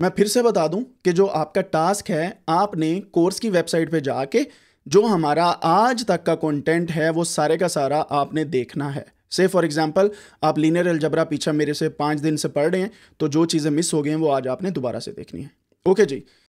मैं फिर से बता दूं कि जो आपका टास्क है आपने कोर्स की वेबसाइट पे जाके जो हमारा आज तक का कंटेंट है वो सारे का सारा आपने देखना है से फॉर एग्जांपल आप लीनियर अलजबरा पीछा मेरे से पाँच दिन से पढ़ रहे हैं तो जो चीज़ें मिस हो गई हैं वो आज आपने दोबारा से देखनी है ओके जी